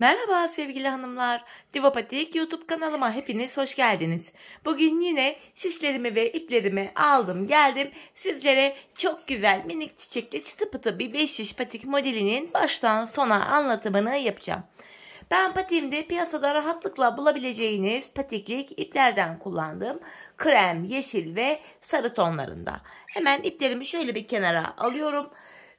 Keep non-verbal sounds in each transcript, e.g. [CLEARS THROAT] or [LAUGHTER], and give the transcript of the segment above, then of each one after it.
Merhaba sevgili hanımlar. Diva Patik YouTube kanalıma hepiniz hoş geldiniz. Bugün yine şişlerimi ve iplerimi aldım geldim. Sizlere çok güzel minik çiçekli çıtı pıtı bir 5 şiş patik modelinin baştan sona anlatımını yapacağım. Ben patiğimde piyasada rahatlıkla bulabileceğiniz patiklik iplerden kullandım. Krem, yeşil ve sarı tonlarında. Hemen iplerimi şöyle bir kenara alıyorum.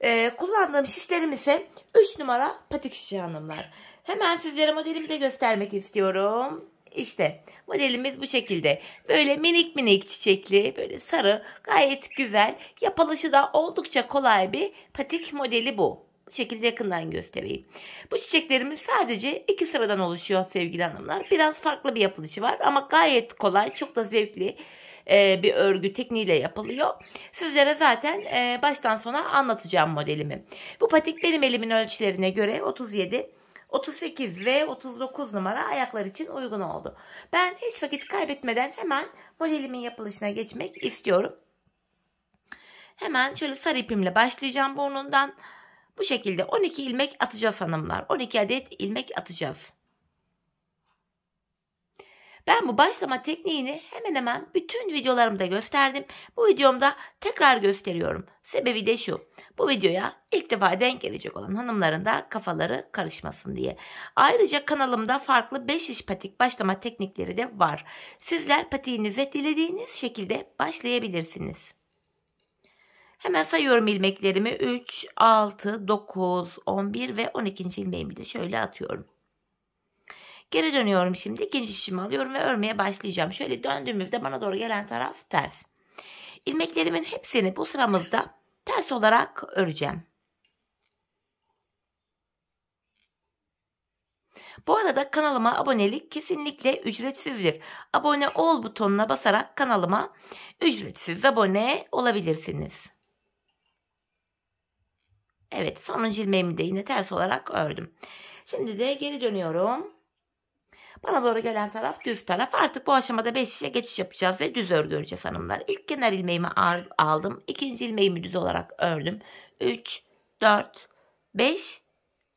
Ee, kullandığım şişlerim ise 3 numara patik şişi hanımlar. Hemen sizlere modelimi de göstermek istiyorum. İşte modelimiz bu şekilde. Böyle minik minik çiçekli, böyle sarı, gayet güzel. Yapılışı da oldukça kolay bir patik modeli bu. Bu şekilde yakından göstereyim. Bu çiçeklerimiz sadece iki sıradan oluşuyor sevgili hanımlar. Biraz farklı bir yapılışı var ama gayet kolay, çok da zevkli e, bir örgü tekniğiyle yapılıyor. Sizlere zaten e, baştan sona anlatacağım modelimi. Bu patik benim elimin ölçülerine göre 37 38 ve 39 numara ayaklar için uygun oldu. Ben hiç vakit kaybetmeden hemen modelimin yapılışına geçmek istiyorum. Hemen şöyle sarı ipimle başlayacağım burnundan. Bu şekilde 12 ilmek atacağız hanımlar. 12 adet ilmek atacağız. Ben bu başlama tekniğini hemen hemen bütün videolarımda gösterdim. Bu videomda tekrar gösteriyorum. Sebebi de şu. Bu videoya ilk defa denk gelecek olan hanımların da kafaları karışmasın diye. Ayrıca kanalımda farklı 5 iş patik başlama teknikleri de var. Sizler patiğinize dilediğiniz şekilde başlayabilirsiniz. Hemen sayıyorum ilmeklerimi. 3, 6, 9, 11 ve 12. ilmeğimi de şöyle atıyorum. Geri dönüyorum şimdi. İkinci şişimi alıyorum ve örmeye başlayacağım. Şöyle döndüğümüzde bana doğru gelen taraf ters. İlmeklerimin hepsini bu sıramızda ters olarak öreceğim. Bu arada kanalıma abonelik kesinlikle ücretsizdir. Abone ol butonuna basarak kanalıma ücretsiz abone olabilirsiniz. Evet sonuncu ilmeğimi de yine ters olarak ördüm. Şimdi de geri dönüyorum. Bana doğru gelen taraf düz taraf. Artık bu aşamada 5 işe geçiş yapacağız ve düz örgü öreceğiz hanımlar. İlk kenar ilmeğimi aldım. ikinci ilmeğimi düz olarak ördüm. 3, 4, 5,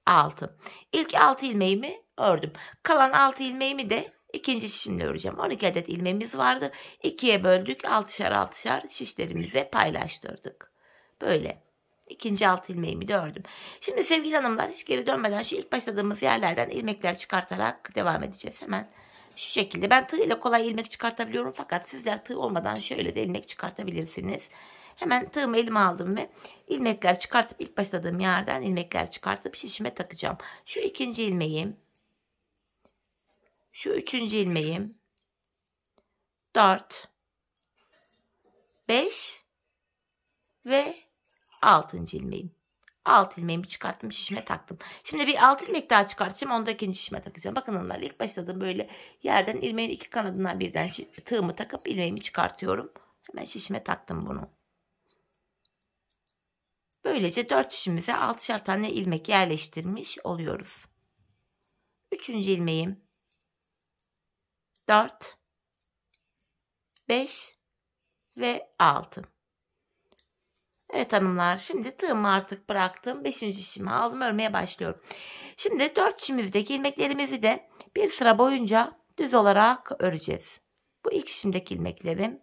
6. İlk 6 ilmeğimi ördüm. Kalan 6 ilmeğimi de ikinci şişimle öreceğim. 12 adet ilmeğimiz vardı. 2'ye böldük. 6'şar 6'şar şişlerimize paylaştırdık. Böyle ikinci alt ilmeğimi de ördüm. Şimdi sevgili hanımlar hiç geri dönmeden şu ilk başladığımız yerlerden ilmekler çıkartarak devam edeceğiz. Hemen şu şekilde ben tığ ile kolay ilmek çıkartabiliyorum fakat sizler tığ olmadan şöyle de ilmek çıkartabilirsiniz. Hemen tığımı elime aldım ve ilmekler çıkartıp ilk başladığım yerden ilmekler çıkartıp şişime takacağım. Şu ikinci ilmeğim. Şu üçüncü ilmeğim. Dört. Beş. Ve 6. ilmeğim. Alt ilmeğimi çıkarttım şişime taktım. Şimdi bir alt ilmek daha çıkartacağım. Onda ikinci şişime takacağım. Bakın onlar ilk başladığım böyle yerden ilmeğin iki kanadından birden tığımı takıp ilmeğimi çıkartıyorum. Hemen şişime taktım bunu. Böylece dört şişimize altışar tane ilmek yerleştirmiş oluyoruz. Üçüncü ilmeğim. Dört. Beş ve altı. Evet hanımlar şimdi tığımı artık bıraktım. Beşinci işimi aldım örmeye başlıyorum. Şimdi dört çimivdeki ilmeklerimizi de bir sıra boyunca düz olarak öreceğiz. Bu ilk şişimdeki ilmeklerim.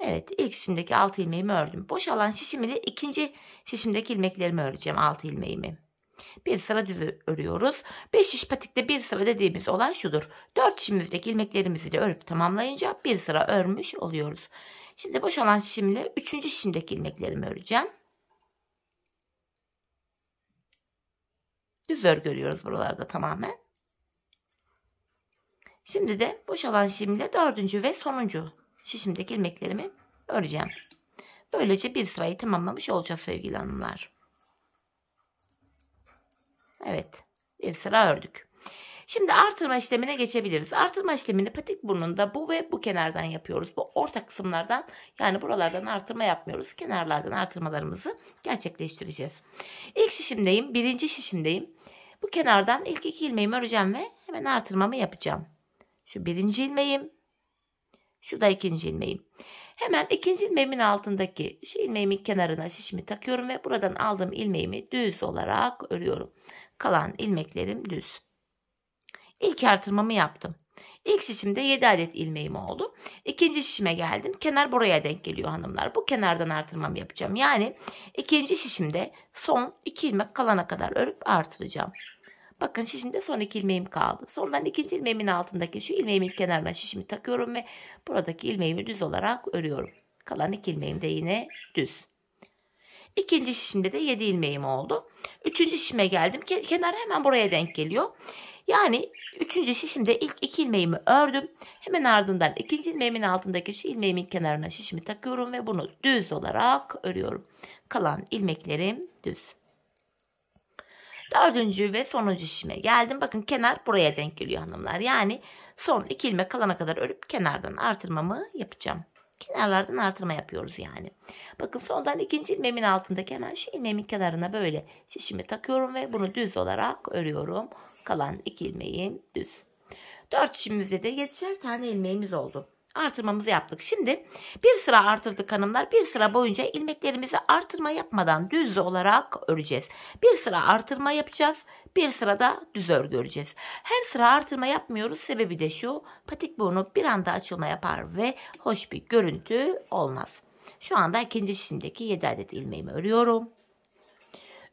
Evet ilk şişimdeki altı ilmeğimi ördüm. Boş alan şişimi de ikinci şişimdeki ilmeklerimi öreceğim altı ilmeğimi. Bir sıra düz örüyoruz. 5 şiş patikte bir sıra dediğimiz olan şudur. 4 şişimizdeki ilmeklerimizi de örüp tamamlayınca bir sıra örmüş oluyoruz. Şimdi boş olan şişimle 3. şişimdeki ilmeklerimi öreceğim. Düz örgü örüyoruz buralarda tamamen. Şimdi de boşalan şişimle dördüncü ve sonuncu şişimdeki ilmeklerimi öreceğim. Böylece bir sırayı tamamlamış olacağız sevgili hanımlar. Evet bir sıra ördük. Şimdi artırma işlemine geçebiliriz. Artırma işlemini patik burnunda bu ve bu kenardan yapıyoruz. Bu orta kısımlardan yani buralardan artırma yapmıyoruz. Kenarlardan artırmalarımızı gerçekleştireceğiz. İlk şişimdeyim. Birinci şişimdeyim. Bu kenardan ilk iki ilmeğimi öreceğim ve hemen artırmamı yapacağım. Şu birinci ilmeğim. Şu da ikinci ilmeğim. Hemen ikinci ilmeğimin altındaki şu ilmeğimin kenarına şişimi takıyorum ve buradan aldığım ilmeğimi düz olarak örüyorum. Kalan ilmeklerim düz. İlk artırmamı yaptım. İlk şişimde 7 adet ilmeğim oldu. İkinci şişime geldim. Kenar buraya denk geliyor hanımlar. Bu kenardan artırmam yapacağım. Yani ikinci şişimde son 2 ilmek kalana kadar örüp artıracağım. Bakın şişimde son iki ilmeğim kaldı. Sondan ikinci ilmeğimin altındaki şu ilmeğimin kenarına şişimi takıyorum ve buradaki ilmeğimi düz olarak örüyorum. Kalan iki ilmeğim de yine düz. İkinci şişimde de 7 ilmeğim oldu. Üçüncü şişime geldim. Kenar hemen buraya denk geliyor. Yani üçüncü şişimde ilk iki ilmeğimi ördüm. Hemen ardından ikinci ilmeğimin altındaki şu ilmeğimin kenarına şişimi takıyorum ve bunu düz olarak örüyorum. Kalan ilmeklerim düz. Dördüncü ve sonuncu şişime geldim. Bakın kenar buraya denk geliyor hanımlar. Yani son iki ilmek kalana kadar örüp kenardan artırmamı yapacağım. Kenarlardan artırma yapıyoruz yani. Bakın sondan ikinci ilmeğimin altındaki hemen şu ilmeğimin kenarına böyle şişimi takıyorum ve bunu düz olarak örüyorum. Kalan iki ilmeğim düz. Dört şişimizde de yetişer tane ilmeğimiz oldu artırmamızı yaptık. Şimdi bir sıra artırdık hanımlar. Bir sıra boyunca ilmeklerimizi artırma yapmadan düz olarak öreceğiz. Bir sıra artırma yapacağız. Bir sırada düz örgü öreceğiz. Her sıra artırma yapmıyoruz. Sebebi de şu. Patik burnu bir anda açılma yapar ve hoş bir görüntü olmaz. Şu anda ikinci şişimdeki 7 adet ilmeğimi örüyorum.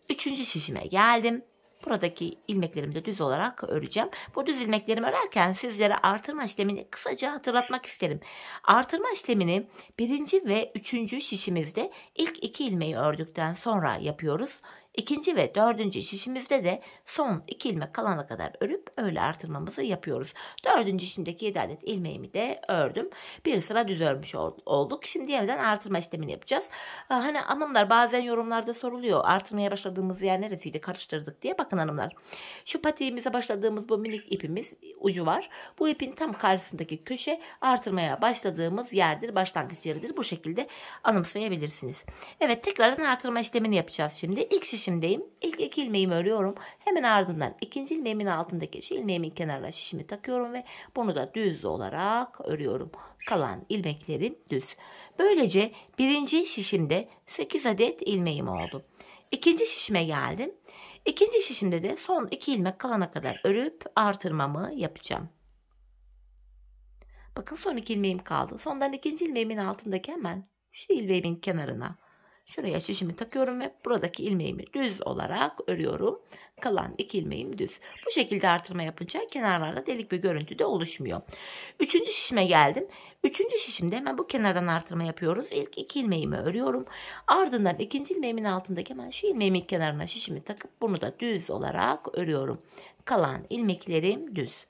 Üçüncü şişime geldim. Buradaki ilmeklerimi de düz olarak öreceğim. Bu düz ilmeklerimi örerken sizlere artırma işlemini kısaca hatırlatmak isterim. Artırma işlemini birinci ve üçüncü şişimizde ilk iki ilmeği ördükten sonra yapıyoruz. İkinci ve dördüncü şişimizde de son iki ilmek kalana kadar örüp öyle artırmamızı yapıyoruz. Dördüncü şişimdeki 7 adet ilmeğimi de ördüm. Bir sıra düz örmüş olduk. Şimdi yeniden artırma işlemini yapacağız. Ee, hani hanımlar bazen yorumlarda soruluyor artırmaya başladığımız yer neresiydi karıştırdık diye. Bakın hanımlar şu patiğimize başladığımız bu minik ipimiz ucu var. Bu ipin tam karşısındaki köşe artırmaya başladığımız yerdir. Başlangıç yeridir. Bu şekilde anımsayabilirsiniz. Evet tekrardan artırma işlemini yapacağız şimdi. İlk şişi şişimdeyim. İlk iki ilmeğimi örüyorum. Hemen ardından ikinci ilmeğimin altındaki şu ilmeğimin kenarına şişimi takıyorum ve bunu da düz olarak örüyorum. Kalan ilmeklerim düz. Böylece birinci şişimde 8 adet ilmeğim oldu. İkinci şişime geldim. İkinci şişimde de son iki ilmek kalana kadar örüp artırmamı yapacağım. Bakın son iki ilmeğim kaldı. Sondan ikinci ilmeğimin altındaki hemen şu ilmeğimin kenarına Şuraya şişimi takıyorum ve buradaki ilmeğimi düz olarak örüyorum. Kalan iki ilmeğim düz. Bu şekilde artırma yapınca kenarlarda delik bir görüntü de oluşmuyor. Üçüncü şişime geldim. Üçüncü şişimde hemen bu kenardan artırma yapıyoruz. İlk iki ilmeğimi örüyorum. Ardından ikinci ilmeğimin altındaki hemen şu ilmeğimin kenarına şişimi takıp bunu da düz olarak örüyorum. Kalan ilmeklerim düz.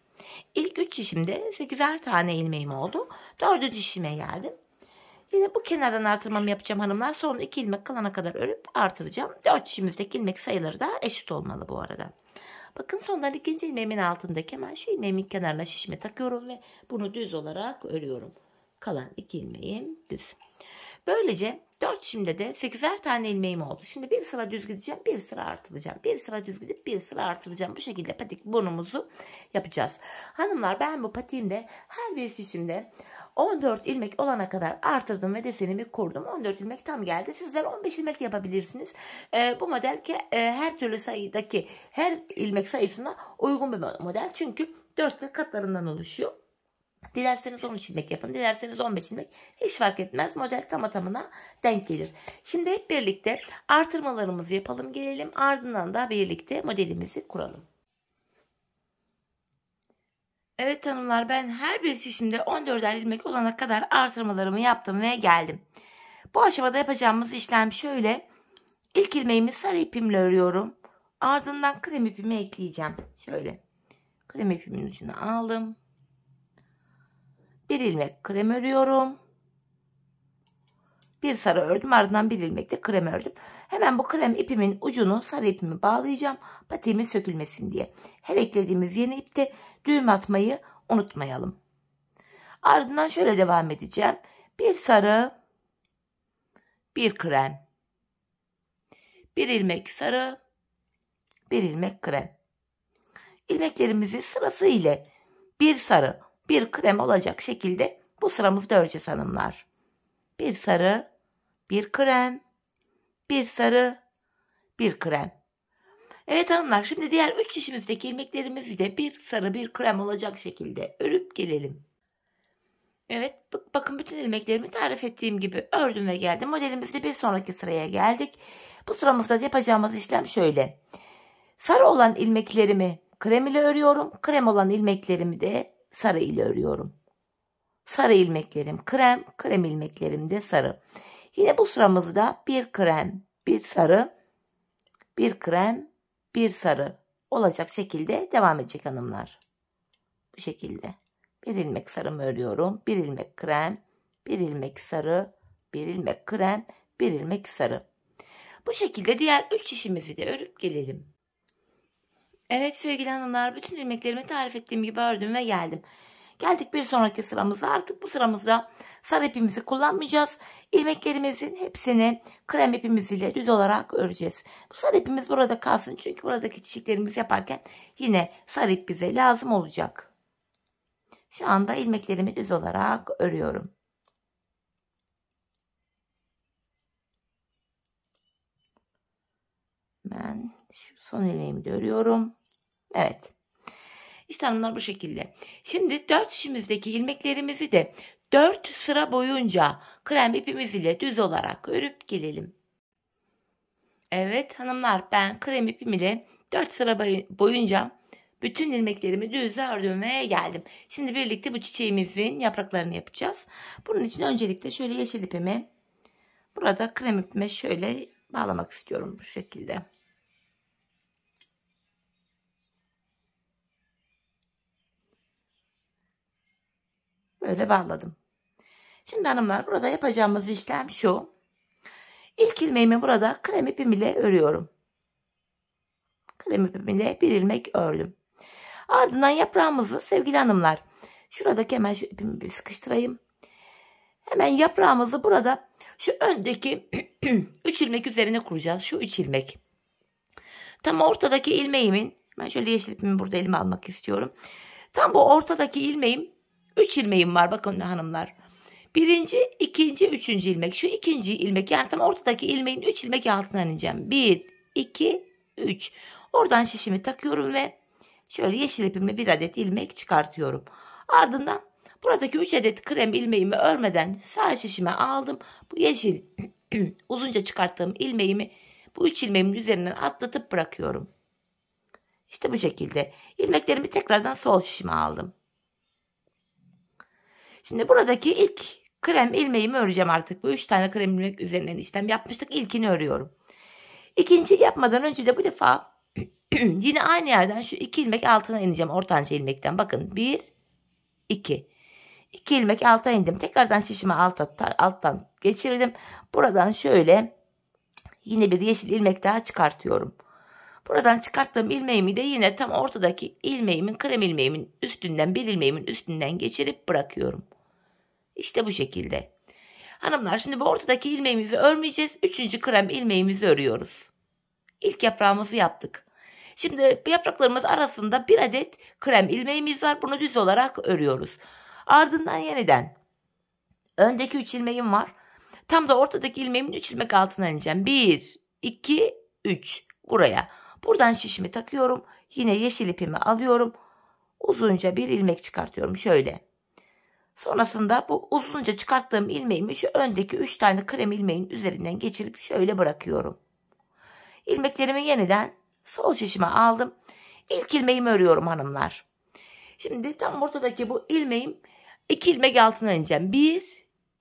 İlk üç şişimde 8'er tane ilmeğim oldu. Dördüncü şişime geldim. Yine bu kenardan artırmamı yapacağım hanımlar. Son 2 ilmek kalana kadar örüp artıracağım. 4 şişimizdeki ilmek sayıları da eşit olmalı bu arada. Bakın sondan ikinci ilmeğimin altındaki hemen şu ilmeğimin kenarına şişme takıyorum ve bunu düz olarak örüyorum. Kalan 2 ilmeğim düz. Böylece 4 şimdi de 8'er tane ilmeğim oldu. Şimdi bir sıra düz gideceğim, bir sıra artılacağım. Bir sıra düz gidip bir sıra artılacağım. Bu şekilde patik burnumuzu yapacağız. Hanımlar ben bu patiğimde her bir şişimde 14 ilmek olana kadar artırdım ve desenimi kurdum. 14 ilmek tam geldi. Sizler 15 ilmek yapabilirsiniz. E, bu model ki e, her türlü sayıdaki her ilmek sayısına uygun bir model. Çünkü 4 ve katlarından oluşuyor. Dilerseniz 13 ilmek yapın. Dilerseniz 15 ilmek. Hiç fark etmez. Model tam tamına denk gelir. Şimdi hep birlikte artırmalarımızı yapalım. Gelelim ardından da birlikte modelimizi kuralım. Evet hanımlar ben her bir şişimde 14'er ilmek olana kadar artırmalarımı yaptım ve geldim. Bu aşamada yapacağımız işlem şöyle. İlk ilmeğimi sarı ipimle örüyorum. Ardından krem ipimi ekleyeceğim. Şöyle. Krem ipimin ucunu aldım. Bir ilmek krem örüyorum. Bir sarı ördüm ardından bir ilmekte krem ördüm. Hemen bu krem ipimin ucunu sarı ipimi bağlayacağım. Patiğimin sökülmesin diye. Her eklediğimiz yeni ipte düğüm atmayı unutmayalım. Ardından şöyle devam edeceğim. Bir sarı, bir krem. Bir ilmek sarı, bir ilmek krem. Ilmeklerimizi sırası ile bir sarı, bir krem olacak şekilde bu sıramızda öreceğiz hanımlar. Bir sarı, bir krem, bir sarı, bir krem. Evet hanımlar şimdi diğer üç şişimizdeki ilmeklerimiz de bir sarı bir krem olacak şekilde örüp gelelim. Evet bakın bütün ilmeklerimi tarif ettiğim gibi ördüm ve geldim. Modelimizde bir sonraki sıraya geldik. Bu sıramızda yapacağımız işlem şöyle. Sarı olan ilmeklerimi krem ile örüyorum. Krem olan ilmeklerimi de sarı ile örüyorum sarı ilmeklerim krem, krem ilmeklerim de sarı. Yine bu sıramızda bir krem, bir sarı, bir krem, bir sarı olacak şekilde devam edecek hanımlar. Bu şekilde. Bir ilmek sarımı örüyorum. Bir ilmek krem, bir ilmek sarı, bir ilmek krem, bir ilmek sarı. Bu şekilde diğer 3 işimizi de örüp gelelim. Evet sevgili hanımlar bütün ilmeklerimi tarif ettiğim gibi ördüm ve geldim. Geldik bir sonraki sıramıza. Artık bu sıramızda sarı ipimizi kullanmayacağız. İlmeklerimizin hepsini krem ipimiz ile düz olarak öreceğiz. Bu sarı ipimiz burada kalsın. Çünkü buradaki çiçeklerimizi yaparken yine sarı ip bize lazım olacak. Şu anda ilmeklerimi düz olarak örüyorum. Ben şu son ilmeğimi de örüyorum. Evet. İşte hanımlar bu şekilde. Şimdi dört işimizdeki ilmeklerimizi de dört sıra boyunca krem ipimiz ile düz olarak örüp gelelim. Evet hanımlar ben krem ipim ile dört sıra boyunca bütün ilmeklerimi düz ördüğüme geldim. Şimdi birlikte bu çiçeğimizin yapraklarını yapacağız. Bunun için öncelikle şöyle yeşil ipimi burada krem ipime şöyle bağlamak istiyorum bu şekilde. Böyle bağladım. Şimdi hanımlar burada yapacağımız işlem şu. İlk ilmeğimi burada krem ipim ile örüyorum. Krem ipim ile bir ilmek ördüm. Ardından yaprağımızı sevgili hanımlar şuradaki hemen şu ipimi bir sıkıştırayım. Hemen yaprağımızı burada şu öndeki 3 [CLEARS THROAT] ilmek üzerine kuracağız. Şu 3 ilmek. Tam ortadaki ilmeğimin ben şöyle yeşil ipimi burada elime almak istiyorum. Tam bu ortadaki ilmeğim 3 ilmeğim var bakın hanımlar. Birinci, ikinci, üçüncü ilmek. Şu ikinci ilmek yani tam ortadaki ilmeğin 3 ilmek altından ineceğim. 1, 2, 3. Oradan şişimi takıyorum ve şöyle yeşil ipimle bir adet ilmek çıkartıyorum. Ardından buradaki 3 adet krem ilmeğimi örmeden sağ şişime aldım. Bu yeşil [CLEARS THROAT] uzunca çıkarttığım ilmeğimi bu 3 ilmeğimin üzerinden atlatıp bırakıyorum. İşte bu şekilde İlmeklerimi tekrardan sol şişime aldım. Şimdi buradaki ilk krem ilmeğimi öreceğim artık. Bu üç tane krem ilmek üzerinden işlem yapmıştık. İlkini örüyorum. İkinci yapmadan önce de bu defa [CLEARS THROAT] yine aynı yerden şu iki ilmek altına ineceğim. Ortanca ilmekten bakın. Bir, iki. İki ilmek alta indim. Tekrardan şişimi alta, alttan geçirdim. Buradan şöyle yine bir yeşil ilmek daha çıkartıyorum. Buradan çıkarttığım ilmeğimi de yine tam ortadaki ilmeğimin krem ilmeğimin üstünden bir ilmeğimin üstünden geçirip bırakıyorum. İşte bu şekilde. Hanımlar şimdi bu ortadaki ilmeğimizi örmeyeceğiz. Üçüncü krem ilmeğimizi örüyoruz. İlk yaprağımızı yaptık. Şimdi yapraklarımız arasında bir adet krem ilmeğimiz var. Bunu düz olarak örüyoruz. Ardından yeniden öndeki üç ilmeğim var. Tam da ortadaki ilmeğimin üç ilmek altına ineceğim. Bir, iki, üç. buraya. Buradan şişimi takıyorum. Yine yeşil ipimi alıyorum. Uzunca bir ilmek çıkartıyorum şöyle. Sonrasında bu uzunca çıkarttığım ilmeğimi şu öndeki 3 tane krem ilmeğin üzerinden geçirip şöyle bırakıyorum. İlmeklerimi yeniden sol şişime aldım. İlk ilmeğimi örüyorum hanımlar. Şimdi tam ortadaki bu ilmeğim 2 ilmek altına ineceğim. 1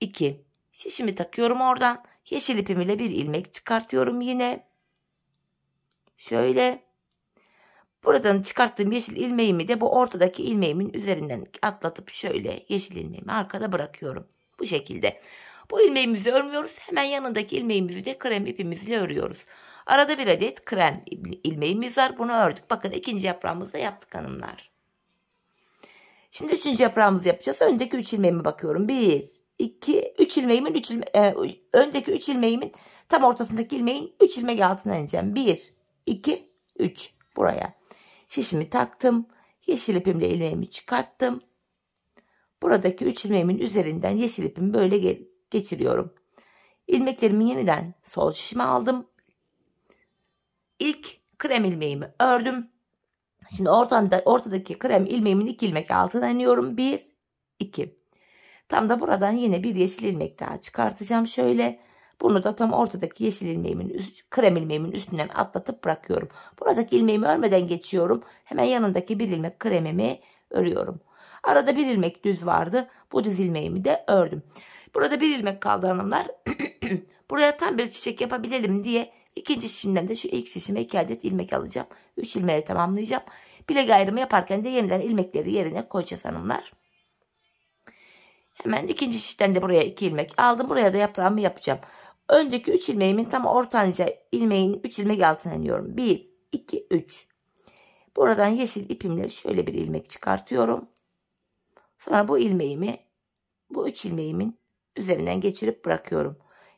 2 Şişimi takıyorum oradan. Yeşil ipim ile bir ilmek çıkartıyorum yine. Şöyle Buradan çıkarttığım yeşil ilmeğimi de bu ortadaki ilmeğimin üzerinden atlatıp şöyle yeşil ilmeğimi arkada bırakıyorum. Bu şekilde. Bu ilmeğimizi örmüyoruz. Hemen yanındaki ilmeğimizi de krem ipimizle örüyoruz. Arada bir adet krem ilmeğimiz var. Bunu ördük. Bakın ikinci yaprağımızı da yaptık hanımlar. Şimdi üçüncü yaprağımızı yapacağız. Öndeki üç ilmeğime bakıyorum. Bir, iki, üç ilmeğimin, üç ilme, e, öndeki üç ilmeğimin tam ortasındaki ilmeğin üç ilmek altına ineceğim. Bir, iki, üç. Buraya şişimi taktım. Yeşil ipimle ilmeğimi çıkarttım. Buradaki 3 ilmeğimin üzerinden yeşil ipimi böyle geçiriyorum. İlmeklerimi yeniden sol şişime aldım. İlk krem ilmeğimi ördüm. Şimdi ortamda, ortadaki krem ilmeğimin iki ilmek altına iniyorum. Bir, iki. Tam da buradan yine bir yeşil ilmek daha çıkartacağım. Şöyle bunu da tam ortadaki yeşil ilmeğimin, krem ilmeğimin üstünden atlatıp bırakıyorum. Buradaki ilmeğimi örmeden geçiyorum. Hemen yanındaki bir ilmek kremimi örüyorum. Arada bir ilmek düz vardı. Bu düz ilmeğimi de ördüm. Burada bir ilmek kaldı hanımlar. [CLEARS THROAT] Buraya tam bir çiçek yapabilelim diye ikinci şişimden de şu ilk şişime iki adet ilmek alacağım. Üç ilmeği tamamlayacağım. Bilek ayrımı yaparken de yeniden ilmekleri yerine koyacağız hanımlar. Hemen ikinci şişten de buraya iki ilmek aldım. Buraya da yaprağımı yapacağım. Öndeki 3 ilmeğimin tam ortanca ilmeğin 3 ilmek altına iniyorum. 1, 2, 3. Buradan yeşil ipimle şöyle bir ilmek çıkartıyorum. Sonra bu ilmeğimi bu 3 ilmeğimin üzerinden geçirip bırakıyorum.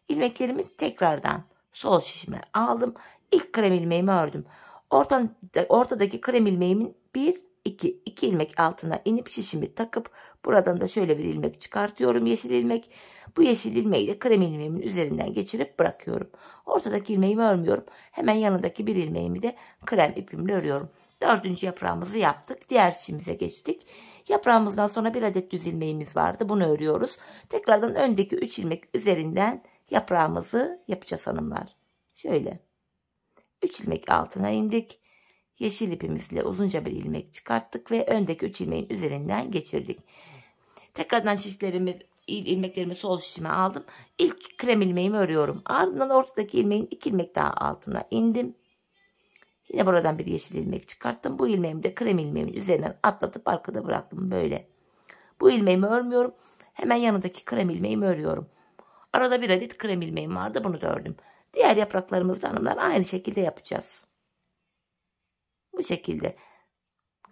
İlmeklerimi tekrardan sol şişime aldım. İlk krem ilmeğimi ördüm. Ortan, ortadaki krem ilmeğimin 1, 2, 2 ilmek altına inip şişimi takıp buradan da şöyle bir ilmek çıkartıyorum yeşil ilmek. Bu yeşil ilmeği de krem ilmeğimin üzerinden geçirip bırakıyorum. Ortadaki ilmeğimi örmüyorum. Hemen yanındaki bir ilmeğimi de krem ipimle örüyorum. Dördüncü yaprağımızı yaptık. Diğer şişimize geçtik. Yaprağımızdan sonra bir adet düz ilmeğimiz vardı. Bunu örüyoruz. Tekrardan öndeki 3 ilmek üzerinden yaprağımızı yapacağız hanımlar. Şöyle. 3 ilmek altına indik. Yeşil ipimizle uzunca bir ilmek çıkarttık ve öndeki 3 ilmeğin üzerinden geçirdik. Tekrardan şişlerimi, ilmeklerimi sol şişime aldım. İlk krem ilmeğimi örüyorum. Ardından ortadaki ilmeğin 2 ilmek daha altına indim. Yine buradan bir yeşil ilmek çıkarttım. Bu ilmeğimi de krem ilmeğimin üzerinden atlatıp arkada bıraktım böyle. Bu ilmeğimi örmüyorum. Hemen yanındaki krem ilmeğimi örüyorum. Arada bir adet krem ilmeğim vardı bunu da ördüm. Diğer hanımlar aynı şekilde yapacağız. Bu şekilde.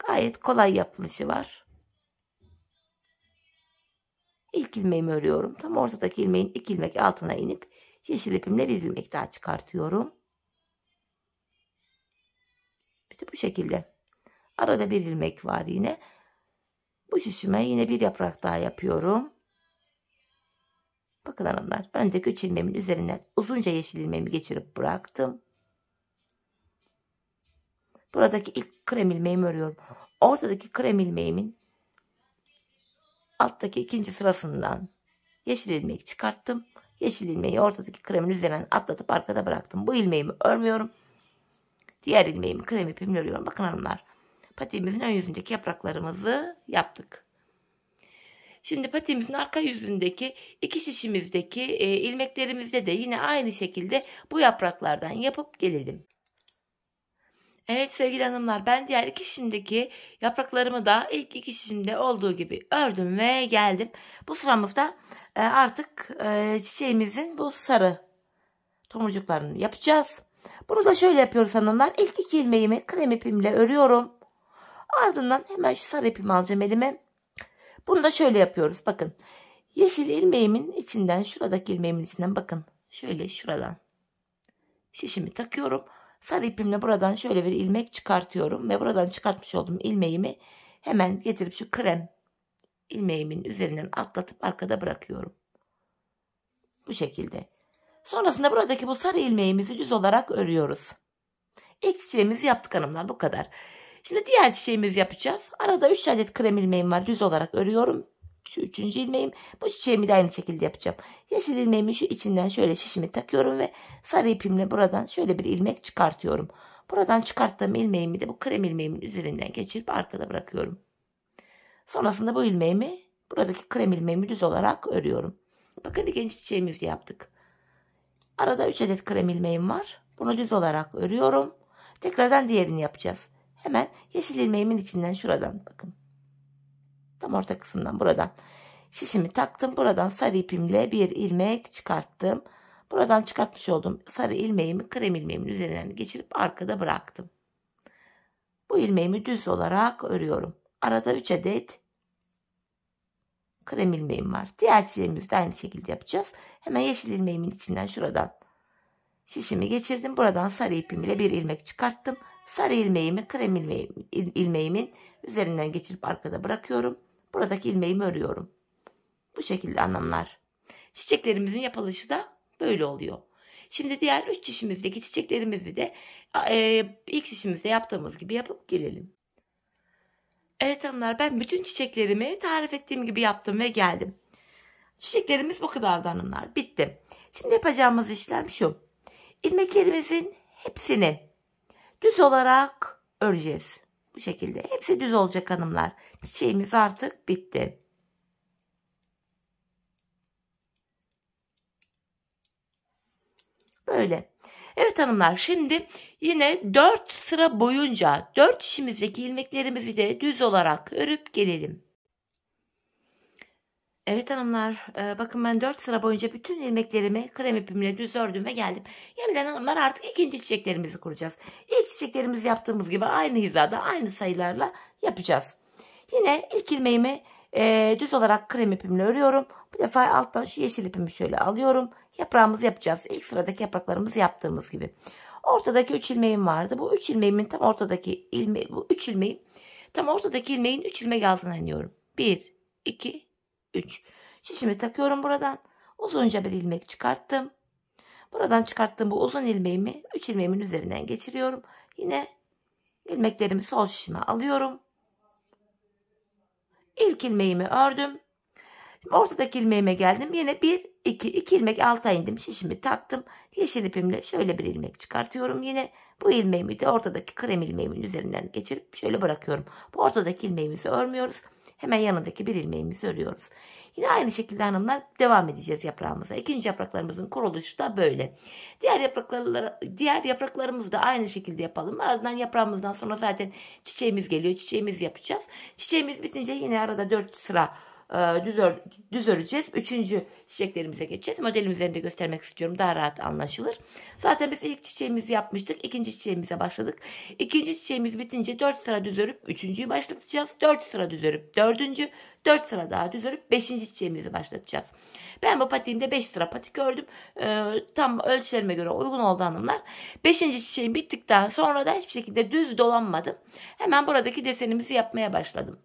Gayet kolay yapılışı var. İlk ilmeğimi örüyorum. Tam ortadaki ilmeğin iki ilmek altına inip yeşil ipimle bir ilmek daha çıkartıyorum. İşte bu şekilde. Arada bir ilmek var yine. Bu şişime yine bir yaprak daha yapıyorum. Bakın hanımlar Önceki üç ilmeğimin üzerinden uzunca yeşil ilmeğimi geçirip bıraktım. Buradaki ilk krem ilmeğimi örüyorum. Ortadaki krem ilmeğimin alttaki ikinci sırasından yeşil ilmek çıkarttım. Yeşil ilmeği ortadaki kremin üzerinden atlatıp arkada bıraktım. Bu ilmeğimi örmüyorum. Diğer ilmeğimi krem ipimle örüyorum. Bakın hanımlar patiğimizin ön yüzündeki yapraklarımızı yaptık. Şimdi patiğimizin arka yüzündeki iki şişimizdeki e, ilmeklerimizde de yine aynı şekilde bu yapraklardan yapıp gelelim. Evet sevgili hanımlar ben diğer iki şişimdeki yapraklarımı da ilk iki şişimde olduğu gibi ördüm ve geldim. Bu sıramızda e, artık e, çiçeğimizin bu sarı tomurcuklarını yapacağız. Bunu da şöyle yapıyoruz hanımlar. İlk iki ilmeğimi krem ipimle örüyorum. Ardından hemen şu sarı ipimi alacağım elime. Bunu da şöyle yapıyoruz. Bakın yeşil ilmeğimin içinden şuradaki ilmeğimin içinden bakın. Şöyle şuradan şişimi takıyorum sarı ipimle buradan şöyle bir ilmek çıkartıyorum ve buradan çıkartmış olduğum ilmeğimi hemen getirip şu krem ilmeğimin üzerinden atlatıp arkada bırakıyorum. Bu şekilde. Sonrasında buradaki bu sarı ilmeğimizi düz olarak örüyoruz. İlk çiçeğimizi yaptık hanımlar bu kadar. Şimdi diğer çiçeğimizi yapacağız. Arada 3 adet krem ilmeğim var düz olarak örüyorum şu üçüncü ilmeğim. Bu çiçeğimi de aynı şekilde yapacağım. Yeşil ilmeğimin şu içinden şöyle şişimi takıyorum ve sarı ipimle buradan şöyle bir ilmek çıkartıyorum. Buradan çıkarttığım ilmeğimi de bu krem ilmeğimin üzerinden geçirip arkada bırakıyorum. Sonrasında bu ilmeğimi buradaki krem ilmeğimi düz olarak örüyorum. Bakın ikinci çiçeğimizi yaptık. Arada 3 adet krem ilmeğim var. Bunu düz olarak örüyorum. Tekrardan diğerini yapacağız. Hemen yeşil ilmeğimin içinden şuradan bakın. Tam orta kısımdan buradan. Şişimi taktım. Buradan sarı ipimle bir ilmek çıkarttım. Buradan çıkartmış olduğum sarı ilmeğimi krem ilmeğimin üzerinden geçirip arkada bıraktım. Bu ilmeğimi düz olarak örüyorum. Arada 3 adet krem ilmeğim var. Diğer çiçeğimizi de aynı şekilde yapacağız. Hemen yeşil ilmeğimin içinden şuradan şişimi geçirdim. Buradan sarı ipimle bir ilmek çıkarttım. Sarı ilmeğimi krem ilmeğimin üzerinden geçirip arkada bırakıyorum. Buradaki ilmeğimi örüyorum. Bu şekilde anlamlar. Çiçeklerimizin yapılışı da böyle oluyor. Şimdi diğer üç şişimizdeki çiçeklerimizi de e, ilk şişimizde yaptığımız gibi yapıp gelelim. Evet hanımlar ben bütün çiçeklerimi tarif ettiğim gibi yaptım ve geldim. Çiçeklerimiz bu kadardı hanımlar. Bitti. Şimdi yapacağımız işlem şu. İlmeklerimizin hepsini düz olarak öreceğiz. Bu şekilde. Hepsi düz olacak hanımlar. Çiçeğimiz artık bitti. Böyle. Evet hanımlar şimdi yine 4 sıra boyunca 4 işimizdeki ilmeklerimizi de düz olarak örüp gelelim. Evet hanımlar e, bakın ben 4 sıra boyunca bütün ilmeklerimi krem ipimle düz ördüm ve geldim. Yeniden hanımlar artık ikinci çiçeklerimizi kuracağız. İlk çiçeklerimizi yaptığımız gibi aynı hizada aynı sayılarla yapacağız. Yine ilk ilmeğimi e, düz olarak krem ipimle örüyorum. Bu defa alttan şu yeşil ipimi şöyle alıyorum. Yaprağımızı yapacağız. İlk sıradaki yapraklarımızı yaptığımız gibi. Ortadaki 3 ilmeğim vardı. Bu 3 ilmeğimin tam ortadaki ilme, bu 3 ilmeğim tam ortadaki ilmeğin 3 ilmek altına iniyorum. 1, 2, 3. Şişimi takıyorum buradan. Uzunca bir ilmek çıkarttım. Buradan çıkarttığım bu uzun ilmeğimi 3 ilmeğimin üzerinden geçiriyorum. Yine ilmeklerimi sol şişime alıyorum. İlk ilmeğimi ördüm. Şimdi ortadaki ilmeğime geldim. Yine 1, 2, 2 ilmek alta indim. Şişimi taktım. Yeşil ipimle şöyle bir ilmek çıkartıyorum. Yine bu ilmeğimi de ortadaki krem ilmeğimin üzerinden geçirip şöyle bırakıyorum. Bu ortadaki ilmeğimizi örmüyoruz hemen yanındaki bir ilmeğimizi örüyoruz. Yine aynı şekilde hanımlar devam edeceğiz yaprağımıza. İkinci yapraklarımızın kuruluşu da böyle. Diğer yaprakları, diğer yapraklarımızı da aynı şekilde yapalım. Ardından yaprağımızdan sonra zaten çiçeğimiz geliyor. Çiçeğimiz yapacağız. Çiçeğimiz bitince yine arada 4 sıra ee, düz, ör, düz öreceğiz. Üçüncü çiçeklerimize geçeceğiz. Modelin üzerinde göstermek istiyorum. Daha rahat anlaşılır. Zaten biz ilk çiçeğimizi yapmıştık. İkinci çiçeğimize başladık. İkinci çiçeğimiz bitince dört sıra düz örüp üçüncüyü başlatacağız. dört sıra düz örüp dördüncü, dört sıra daha düz örüp beşinci çiçeğimizi başlatacağız. Ben bu patiğimde beş sıra patik gördüm. E, ee, tam ölçülerime göre uygun oldu hanımlar. Beşinci çiçeğim bittikten sonra da hiçbir şekilde düz dolanmadım. Hemen buradaki desenimizi yapmaya başladım.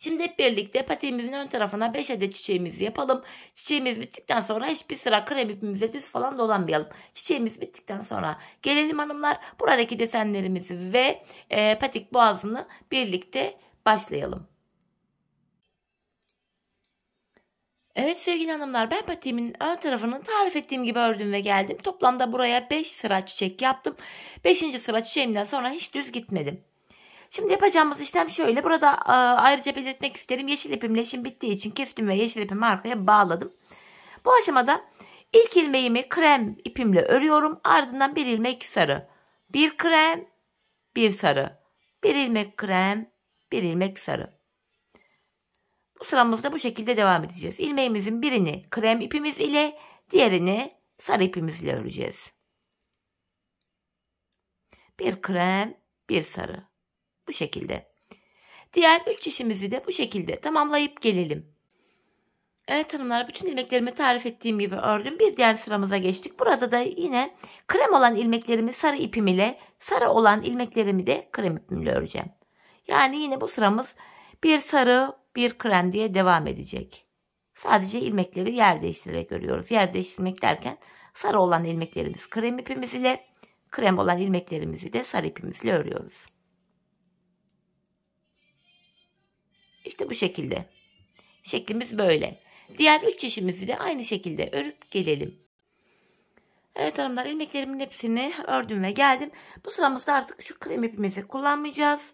Şimdi hep birlikte patiğimizin ön tarafına 5 adet çiçeğimizi yapalım. Çiçeğimiz bittikten sonra hiçbir sıra krem ipimize düz falan dolanmayalım. Çiçeğimiz bittikten sonra gelelim hanımlar buradaki desenlerimizi ve e, patik boğazını birlikte başlayalım. Evet sevgili hanımlar ben patiğimin ön tarafını tarif ettiğim gibi ördüm ve geldim. Toplamda buraya 5 sıra çiçek yaptım. 5. sıra çiçeğimden sonra hiç düz gitmedim. Şimdi yapacağımız işlem şöyle. Burada e, ayrıca belirtmek isterim. Yeşil ipimle işim bittiği için kestim ve yeşil ipimi arkaya bağladım. Bu aşamada ilk ilmeğimi krem ipimle örüyorum. Ardından bir ilmek sarı. Bir krem, bir sarı. Bir ilmek krem, bir ilmek sarı. Bu sıramızda bu şekilde devam edeceğiz. İlmeğimizin birini krem ipimiz ile diğerini sarı ipimizle öreceğiz. Bir krem, bir sarı. Bu şekilde. Diğer üç işimizi de bu şekilde tamamlayıp gelelim. Evet hanımlar bütün ilmeklerimi tarif ettiğim gibi ördüm. Bir diğer sıramıza geçtik. Burada da yine krem olan ilmeklerimi sarı ipim ile sarı olan ilmeklerimi de krem ipimle öreceğim. Yani yine bu sıramız bir sarı bir krem diye devam edecek. Sadece ilmekleri yer değiştirerek örüyoruz. Yer değiştirmek derken sarı olan ilmeklerimiz krem ipimiz ile krem olan ilmeklerimizi de sarı ipimizle örüyoruz. İşte bu şekilde. Şeklimiz böyle. Diğer üç çeşimizi de aynı şekilde örüp gelelim. Evet hanımlar ilmeklerimin hepsini ördüm ve geldim. Bu sıramızda artık şu krem ipimizi kullanmayacağız.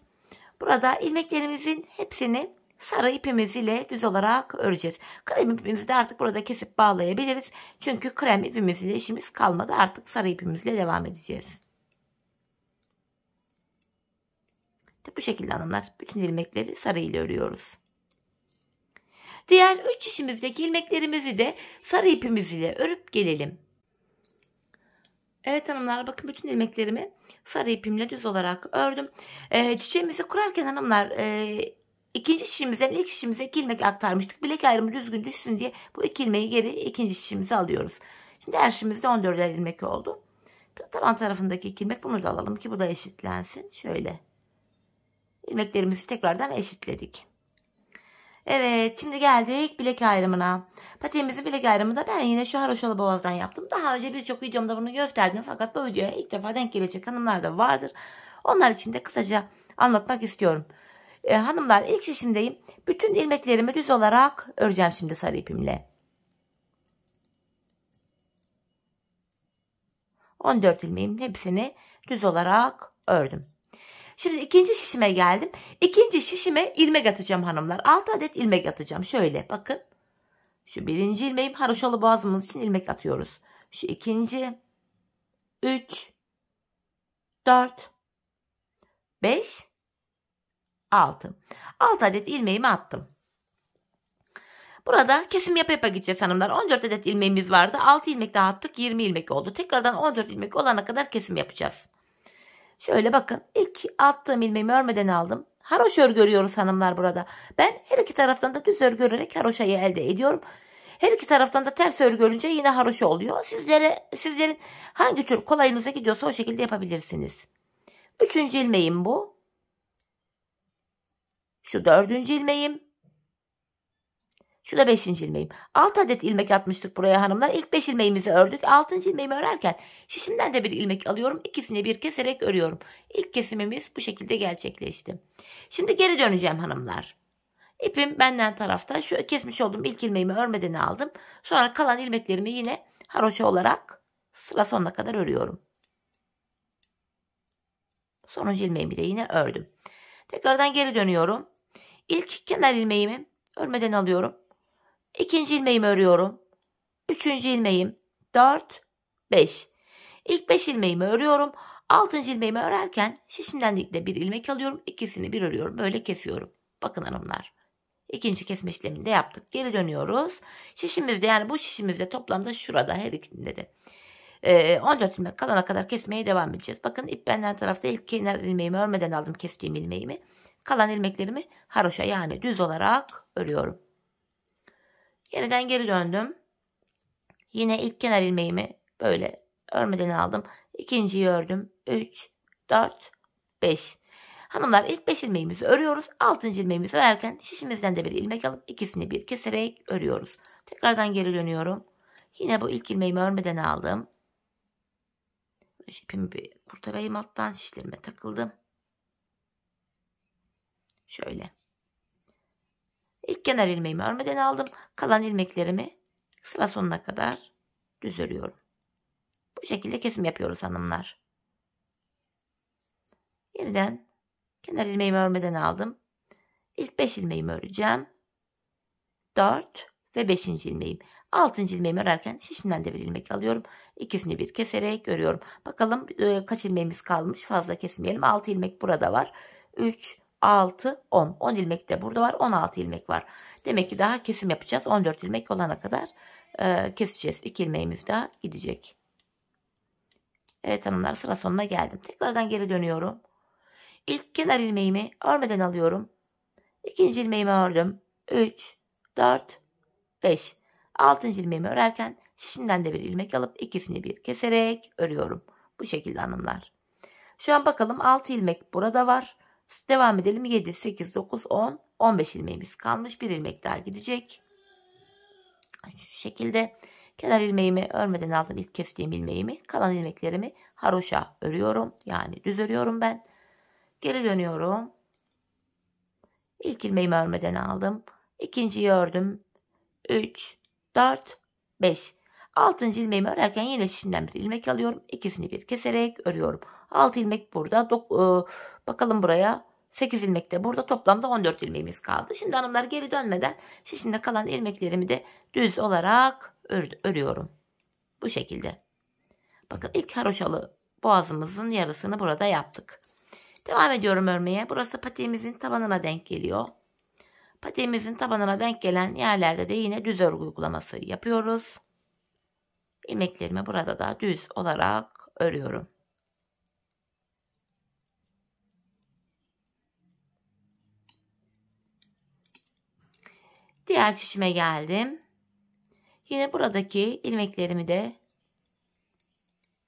Burada ilmeklerimizin hepsini sarı ipimiz ile düz olarak öreceğiz. Krem ipimizi de artık burada kesip bağlayabiliriz. Çünkü krem ipimizle işimiz kalmadı. Artık sarı ipimizle devam edeceğiz. Bu şekilde hanımlar bütün ilmekleri sarı ile örüyoruz. Diğer üç işimizdeki ilmeklerimizi de sarı ipimiz ile örüp gelelim. Evet hanımlar bakın bütün ilmeklerimi sarı ipimle düz olarak ördüm. Ee, çiçeğimizi kurarken hanımlar e, ikinci şişimizden ilk şişimize iki ilmek aktarmıştık. Bilek ayrımı düzgün düşsün diye bu iki ilmeği geri ikinci şişimize alıyoruz. Şimdi her şişimizde 14'er ilmek oldu. Taban tarafındaki iki ilmek bunu da alalım ki bu da eşitlensin. Şöyle ilmeklerimizi tekrardan eşitledik. Evet şimdi geldik bilek ayrımına. Patiğimizin bilek ayrımı da ben yine şu haroşalı boğazdan yaptım. Daha önce birçok videomda bunu gösterdim fakat bu videoya ilk defa denk gelecek hanımlar da vardır. Onlar için de kısaca anlatmak istiyorum. Ee, hanımlar ilk şişimdeyim. Bütün ilmeklerimi düz olarak öreceğim şimdi sarı ipimle. 14 ilmeğim hepsini düz olarak ördüm. Şimdi ikinci şişime geldim. İkinci şişime ilmek atacağım hanımlar. 6 adet ilmek atacağım. Şöyle bakın. Şu birinci ilmeğim haroşalı boğazımız için ilmek atıyoruz. Şu ikinci. 3 4 5 6 6 adet ilmeğimi attım. Burada kesim yapa yapa gideceğiz hanımlar. 14 adet ilmeğimiz vardı. 6 ilmek daha attık. 20 ilmek oldu. Tekrardan 14 ilmek olana kadar kesim yapacağız. Şöyle bakın ilk attığım ilmeğimi örmeden aldım. Haroş ör görüyoruz hanımlar burada. Ben her iki taraftan da düz ör görerek haroşayı elde ediyorum. Her iki taraftan da ters ör görünce yine haroş oluyor. Sizlere, sizlerin hangi tür kolayınıza gidiyorsa o şekilde yapabilirsiniz. Üçüncü ilmeğim bu. Şu dördüncü ilmeğim. Şurada 5. ilmeğim. 6 adet ilmek atmıştık buraya hanımlar. İlk 5 ilmeğimizi ördük. 6. ilmeğimi örerken şişimden de bir ilmek alıyorum. İkisini bir keserek örüyorum. İlk kesimimiz bu şekilde gerçekleşti. Şimdi geri döneceğim hanımlar. İpim benden tarafta. Şu kesmiş olduğum ilk ilmeğimi örmeden aldım. Sonra kalan ilmeklerimi yine haroşa olarak sıra sonuna kadar örüyorum. Sonuncu ilmeğimi de yine ördüm. Tekrardan geri dönüyorum. İlk kenar ilmeğimi örmeden alıyorum. İkinci ilmeğimi örüyorum. Üçüncü ilmeğim. Dört, beş. İlk beş ilmeğimi örüyorum. Altıncı ilmeğimi örerken şişimden de bir ilmek alıyorum. ikisini bir örüyorum. Böyle kesiyorum. Bakın hanımlar. İkinci kesme işlemini de yaptık. Geri dönüyoruz. Şişimizde yani bu şişimizde toplamda şurada her ikisinde de. 14 e, ilmek kalana kadar kesmeye devam edeceğiz. Bakın ip benden tarafta ilk kenar ilmeğimi örmeden aldım kestiğim ilmeğimi. Kalan ilmeklerimi haroşa yani düz olarak örüyorum. Yeniden geri döndüm. Yine ilk kenar ilmeğimi böyle örmeden aldım. İkinciyi ördüm. 3, 4, 5. Hanımlar ilk 5 ilmeğimizi örüyoruz. 6. ilmeğimizi örerken şişimizden de bir ilmek alıp ikisini bir keserek örüyoruz. Tekrardan geri dönüyorum. Yine bu ilk ilmeğimi örmeden aldım. İpimi bir kurtarayım alttan şişlerime takıldım. Şöyle. İlk kenar ilmeğimi örmeden aldım. Kalan ilmeklerimi sıra sonuna kadar düz örüyorum. Bu şekilde kesim yapıyoruz hanımlar. Yeniden kenar ilmeğimi örmeden aldım. İlk 5 ilmeğimi öreceğim. 4 ve 5. ilmeğim. 6. ilmeğimi örerken şişinden de bir ilmek alıyorum. İkisini bir keserek örüyorum. Bakalım e, kaç ilmeğimiz kalmış. Fazla kesmeyelim. 6 ilmek burada var. 3, 6, 10. 10 ilmek de burada var. 16 ilmek var. Demek ki daha kesim yapacağız. 14 ilmek olana kadar e, keseceğiz. 2 ilmeğimiz daha gidecek. Evet hanımlar sıra sonuna geldim. Tekrardan geri dönüyorum. İlk kenar ilmeğimi örmeden alıyorum. İkinci ilmeğimi ördüm. 3, 4, 5. Altıncı ilmeğimi örerken şişinden de bir ilmek alıp ikisini bir keserek örüyorum. Bu şekilde hanımlar. Şu an bakalım 6 ilmek burada var. Devam edelim. 7, 8, 9, 10, 15 ilmeğimiz kalmış. Bir ilmek daha gidecek. Şu şekilde kenar ilmeğimi örmeden aldım ilk kestiğim ilmeğimi. Kalan ilmeklerimi haroşa örüyorum. Yani düz örüyorum ben. Geri dönüyorum. İlk ilmeğimi örmeden aldım. İkinciyi ördüm. 3, 4, 5. Altıncı ilmeğimi örerken yine şişinden bir ilmek alıyorum. İkisini bir keserek örüyorum. 6 ilmek burada. 9 e, Bakalım buraya 8 ilmekte. Burada toplamda 14 ilmeğimiz kaldı. Şimdi hanımlar geri dönmeden şişinde kalan ilmeklerimi de düz olarak ör örüyorum. Bu şekilde. Bakın ilk haroşalı boğazımızın yarısını burada yaptık. Devam ediyorum örmeye. Burası patiğimizin tabanına denk geliyor. Patiğimizin tabanına denk gelen yerlerde de yine düz örgü uygulaması yapıyoruz. İlmeklerimi burada da düz olarak örüyorum. Diğer şişime geldim. Yine buradaki ilmeklerimi de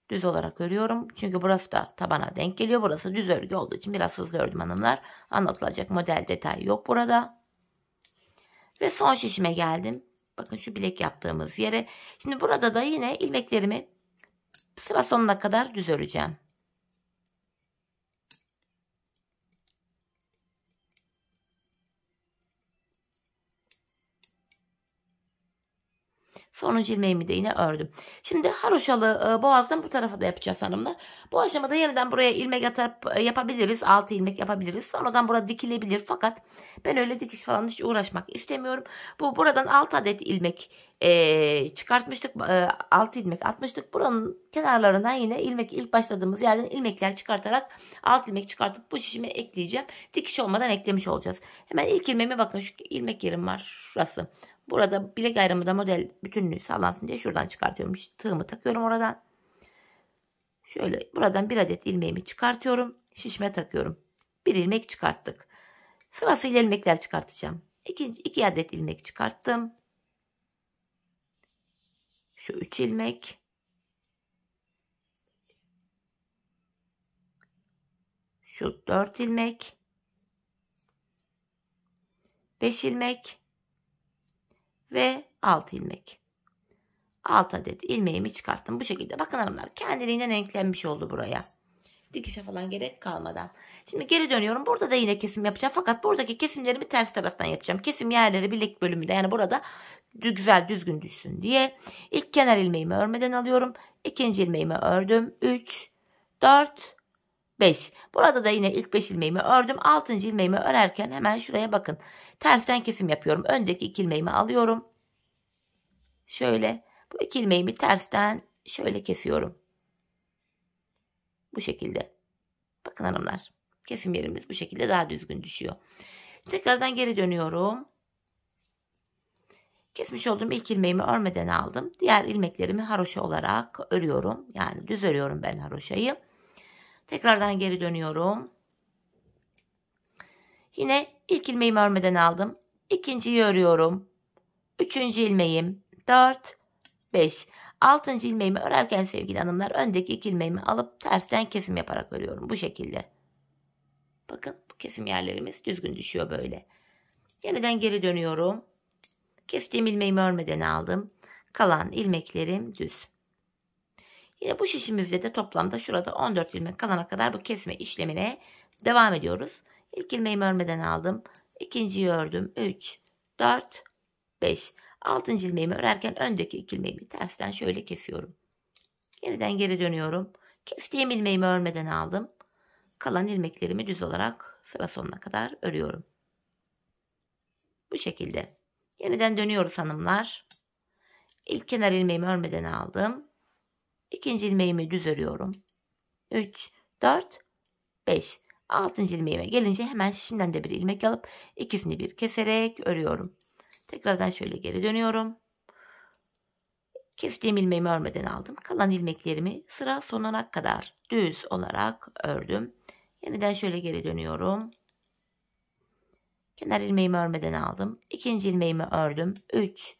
düz olarak örüyorum. Çünkü burası da tabana denk geliyor. Burası düz örgü olduğu için biraz hızlı ördüm hanımlar. Anlatılacak model detay yok burada. Ve son şişime geldim. Bakın şu bilek yaptığımız yere. Şimdi burada da yine ilmeklerimi sıra sonuna kadar düz öreceğim. Sonuncu ilmeğimi de yine ördüm. Şimdi haroşalı e, boğazdan bu tarafa da yapacağız hanımlar. Bu aşamada yeniden buraya ilmek atıp e, yapabiliriz. 6 ilmek yapabiliriz. Sonradan burada dikilebilir. Fakat ben öyle dikiş falan hiç uğraşmak istemiyorum. Bu buradan 6 adet ilmek e, çıkartmıştık. E, 6 ilmek atmıştık. Buranın kenarlarından yine ilmek ilk başladığımız yerden ilmekler çıkartarak 6 ilmek çıkartıp bu şişime ekleyeceğim. Dikiş olmadan eklemiş olacağız. Hemen ilk ilmeğime bakın. Şu ilmek yerim var. Şurası. Burada bilek ayrımı da model bütünlüğü sağlansın diye şuradan çıkartıyorum. Tığımı takıyorum oradan. Şöyle buradan bir adet ilmeğimi çıkartıyorum. Şişme takıyorum. Bir ilmek çıkarttık. Sırasıyla ilmekler çıkartacağım. İkinci, iki adet ilmek çıkarttım. Şu üç ilmek. Şu dört ilmek. Beş ilmek ve 6 ilmek. 6 adet ilmeğimi çıkarttım bu şekilde. Bakın hanımlar kendiliğinden renklenmiş oldu buraya. Dikişe falan gerek kalmadan. Şimdi geri dönüyorum. Burada da yine kesim yapacağım. Fakat buradaki kesimlerimi ters taraftan yapacağım. Kesim yerleri bilek bölümünde yani burada güzel düzgün düşsün diye. ilk kenar ilmeğimi örmeden alıyorum. ikinci ilmeğimi ördüm. 3, 4, 5. Burada da yine ilk 5 ilmeğimi ördüm. 6. ilmeğimi örerken hemen şuraya bakın. Tersten kesim yapıyorum. Öndeki 2 ilmeğimi alıyorum. Şöyle bu 2 ilmeğimi tersten şöyle kesiyorum. Bu şekilde. Bakın hanımlar. Kesim yerimiz bu şekilde daha düzgün düşüyor. Tekrardan geri dönüyorum. Kesmiş olduğum ilk ilmeğimi örmeden aldım. Diğer ilmeklerimi haroşa olarak örüyorum. Yani düz örüyorum ben haroşayı. Tekrardan geri dönüyorum. Yine ilk ilmeğimi örmeden aldım. İkinciyi örüyorum. Üçüncü ilmeğim. Dört. Beş. Altıncı ilmeğimi örerken sevgili hanımlar öndeki iki ilmeğimi alıp tersten kesim yaparak örüyorum. Bu şekilde. Bakın bu kesim yerlerimiz düzgün düşüyor böyle. Yeniden geri dönüyorum. Kestiğim ilmeğimi örmeden aldım. Kalan ilmeklerim düz. Yine bu şişimizde de toplamda şurada 14 ilmek kalana kadar bu kesme işlemine devam ediyoruz. İlk ilmeğimi örmeden aldım. İkinciyi ördüm. 3, 4, 5. Altıncı ilmeğimi örerken öndeki iki ilmeğimi tersten şöyle kesiyorum. Yeniden geri dönüyorum. Kestiğim ilmeğimi örmeden aldım. Kalan ilmeklerimi düz olarak sıra sonuna kadar örüyorum. Bu şekilde. Yeniden dönüyoruz hanımlar. İlk kenar ilmeğimi örmeden aldım. İkinci ilmeğimi düz örüyorum. 3, 4, 5. Altıncı ilmeğime gelince hemen şişimden de bir ilmek alıp ikisini bir keserek örüyorum. Tekrardan şöyle geri dönüyorum. Kestiğim ilmeğimi örmeden aldım. Kalan ilmeklerimi sıra sonuna kadar düz olarak ördüm. Yeniden şöyle geri dönüyorum. Kenar ilmeğimi örmeden aldım. İkinci ilmeğimi ördüm. 3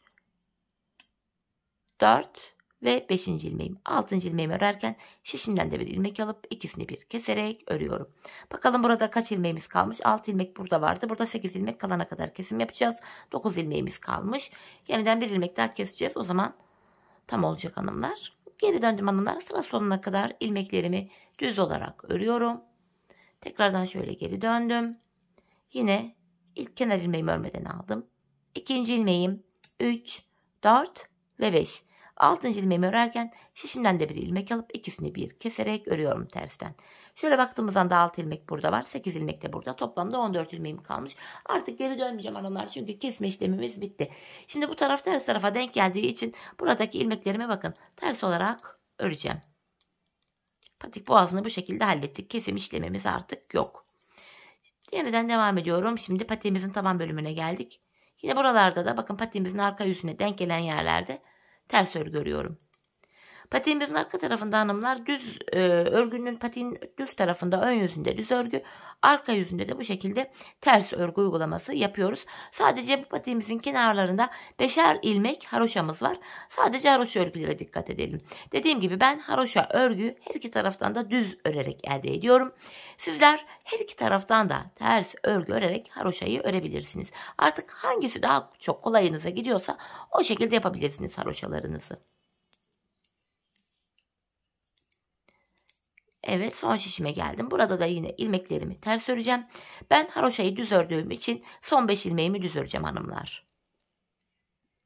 4 ve 5. ilmeğim 6. ilmeğimi örerken şişimden de bir ilmek alıp ikisini bir keserek örüyorum. Bakalım burada kaç ilmeğimiz kalmış? 6 ilmek burada vardı. Burada 8 ilmek kalana kadar kesim yapacağız. 9 ilmeğimiz kalmış. Yeniden bir ilmek daha keseceğiz. O zaman tam olacak hanımlar. Geri döndüm hanımlar. Sıra sonuna kadar ilmeklerimi düz olarak örüyorum. Tekrardan şöyle geri döndüm. Yine ilk kenar ilmeğimi örmeden aldım. İkinci ilmeğim 3, 4 ve 5. Altıncı ilmeğimi örerken şişimden de bir ilmek alıp ikisini bir keserek örüyorum tersten. Şöyle baktığımız anda 6 ilmek burada var. 8 ilmek de burada. Toplamda 14 ilmeğim kalmış. Artık geri dönmeyeceğim hanımlar. Çünkü kesme işlemimiz bitti. Şimdi bu taraf ters tarafa denk geldiği için buradaki ilmeklerime bakın. Ters olarak öreceğim. Patik boğazını bu şekilde hallettik. Kesim işlemimiz artık yok. Yeniden devam ediyorum. Şimdi patiğimizin taban bölümüne geldik. Yine buralarda da bakın patiğimizin arka yüzüne denk gelen yerlerde ters örgü görüyorum. Patiğimizin arka tarafında hanımlar düz e, örgünün patiğin düz tarafında ön yüzünde düz örgü arka yüzünde de bu şekilde ters örgü uygulaması yapıyoruz. Sadece bu patiğimizin kenarlarında beşer ilmek haroşamız var. Sadece haroşa örgülere dikkat edelim. Dediğim gibi ben haroşa örgü her iki taraftan da düz örerek elde ediyorum. Sizler her iki taraftan da ters örgü örerek haroşayı örebilirsiniz. Artık hangisi daha çok kolayınıza gidiyorsa o şekilde yapabilirsiniz haroşalarınızı. Evet son şişime geldim. Burada da yine ilmeklerimi ters öreceğim. Ben haroşayı düz ördüğüm için son 5 ilmeğimi düz öreceğim hanımlar.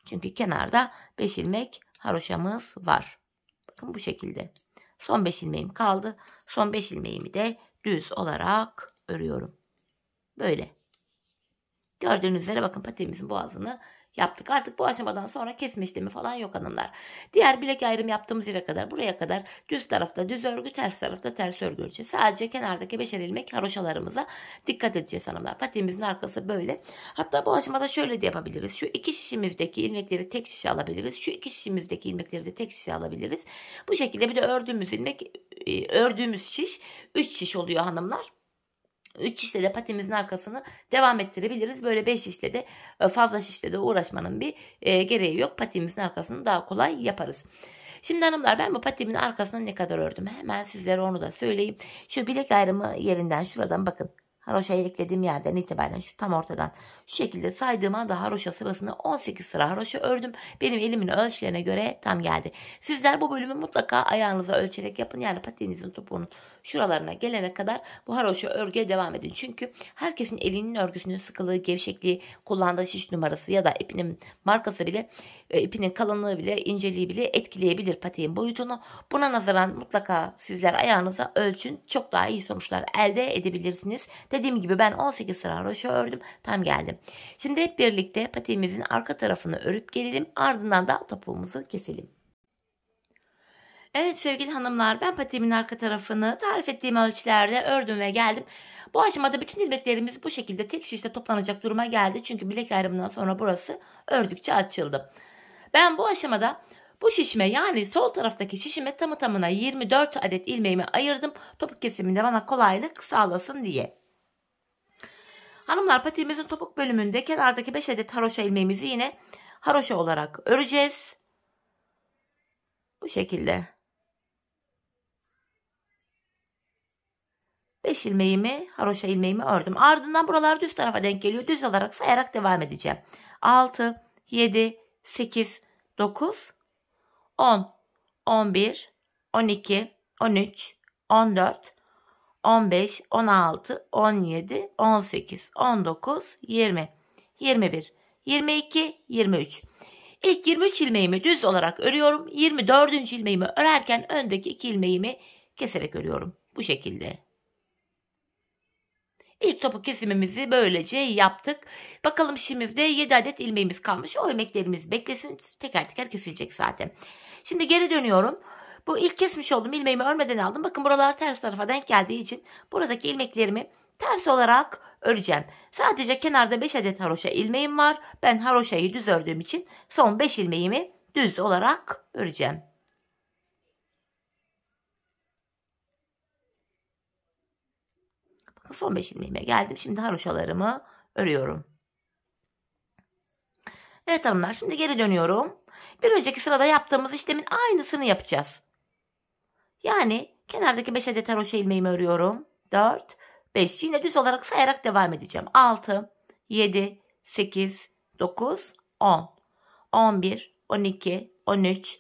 Çünkü kenarda 5 ilmek haroşamız var. Bakın bu şekilde. Son 5 ilmeğim kaldı. Son 5 ilmeğimi de düz olarak örüyorum. Böyle. Gördüğünüz üzere bakın patiğimizin boğazını yaptık. Artık bu aşamadan sonra kesme işlemi falan yok hanımlar. Diğer bilek ayrım yaptığımız yere kadar buraya kadar düz tarafta düz örgü ters tarafta ters örgü ölçeceğiz. Sadece kenardaki beşer ilmek haroşalarımıza dikkat edeceğiz hanımlar. Patiğimizin arkası böyle. Hatta bu aşamada şöyle de yapabiliriz. Şu iki şişimizdeki ilmekleri tek şişe alabiliriz. Şu iki şişimizdeki ilmekleri de tek şişe alabiliriz. Bu şekilde bir de ördüğümüz ilmek e, ördüğümüz şiş 3 şiş oluyor hanımlar. 3 şişle de patimizin arkasını devam ettirebiliriz. Böyle 5 şişle de e, fazla şişle de uğraşmanın bir e, gereği yok. Patimizin arkasını daha kolay yaparız. Şimdi hanımlar ben bu patimin arkasını ne kadar ördüm? Hemen sizlere onu da söyleyeyim. Şu bilek ayrımı yerinden şuradan bakın. haroşa eklediğim yerden itibaren şu tam ortadan şu şekilde saydığım anda haroşa sırasını 18 sıra haroşa ördüm. Benim elimin ölçülerine göre tam geldi. Sizler bu bölümü mutlaka ayağınıza ölçerek yapın. Yani patiğinizin topuğunun şuralarına gelene kadar bu haroşa örgüye devam edin. Çünkü herkesin elinin örgüsünün sıkılığı, gevşekliği, kullandığı şiş numarası ya da ipinin markası bile, e, ipinin kalınlığı bile, inceliği bile etkileyebilir patiğin boyutunu. Buna nazaran mutlaka sizler ayağınıza ölçün. Çok daha iyi sonuçlar elde edebilirsiniz. Dediğim gibi ben 18 sıra haroşa ördüm. Tam geldim. Şimdi hep birlikte patiğimizin arka tarafını örüp gelelim. Ardından da topuğumuzu keselim. Evet sevgili hanımlar ben patiğimin arka tarafını tarif ettiğim ölçülerde ördüm ve geldim. Bu aşamada bütün ilmeklerimiz bu şekilde tek şişte toplanacak duruma geldi. Çünkü bilek ayrımından sonra burası ördükçe açıldı. Ben bu aşamada bu şişme yani sol taraftaki şişime tamı tamına 24 adet ilmeğimi ayırdım. Topuk kesiminde bana kolaylık sağlasın diye. Hanımlar patiğimizin topuk bölümünde kenardaki 5 adet haroşa ilmeğimizi yine haroşa olarak öreceğiz. Bu şekilde. 5 ilmeğimi haroşa ilmeğimi ördüm. Ardından buralar düz tarafa denk geliyor. Düz olarak sayarak devam edeceğim. 6, 7, 8, 9, 10, 11, 12, 13, 14, 15, 16, 17, 18, 19, 20, 21, 22, 23. İlk 23 ilmeğimi düz olarak örüyorum. 24. ilmeğimi örerken öndeki 2 ilmeğimi keserek örüyorum. Bu şekilde. İlk topu kesimimizi böylece yaptık. Bakalım şimdi de 7 adet ilmeğimiz kalmış. O ilmeklerimiz beklesin. Teker teker kesilecek zaten. Şimdi geri dönüyorum. Bu ilk kesmiş olduğum ilmeğimi örmeden aldım. Bakın buralar ters tarafa denk geldiği için buradaki ilmeklerimi ters olarak öreceğim. Sadece kenarda 5 adet haroşa ilmeğim var. Ben haroşayı düz ördüğüm için son 5 ilmeğimi düz olarak öreceğim. son beş ilmeğime geldim. Şimdi haroşalarımı örüyorum. Evet hanımlar şimdi geri dönüyorum. Bir önceki sırada yaptığımız işlemin aynısını yapacağız. Yani kenardaki 5 adet haroşa ilmeğimi örüyorum. 4, 5 yine düz olarak sayarak devam edeceğim. 6, 7, 8, 9, 10, 11, 12, 13,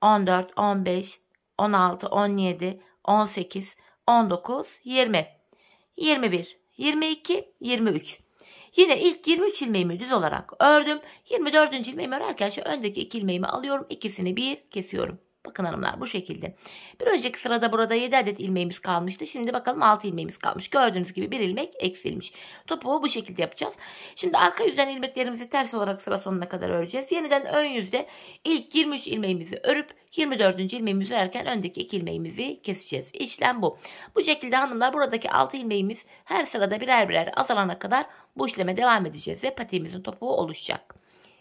14, 15, 16, 17, 18, 19, 20. 21, 22, 23. Yine ilk 23 ilmeğimi düz olarak ördüm. 24. ilmeğimi örerken şu öndeki iki ilmeğimi alıyorum. ikisini bir kesiyorum. Bakın hanımlar bu şekilde. Bir önceki sırada burada 7 adet ilmeğimiz kalmıştı. Şimdi bakalım 6 ilmeğimiz kalmış. Gördüğünüz gibi bir ilmek eksilmiş. Topuğu bu şekilde yapacağız. Şimdi arka yüzden ilmeklerimizi ters olarak sıra sonuna kadar öreceğiz. Yeniden ön yüzde ilk 23 ilmeğimizi örüp 24. ilmeğimizi örerken öndeki 2 ilmeğimizi keseceğiz. İşlem bu. Bu şekilde hanımlar buradaki 6 ilmeğimiz her sırada birer birer azalana kadar bu işleme devam edeceğiz ve patiğimizin topuğu oluşacak.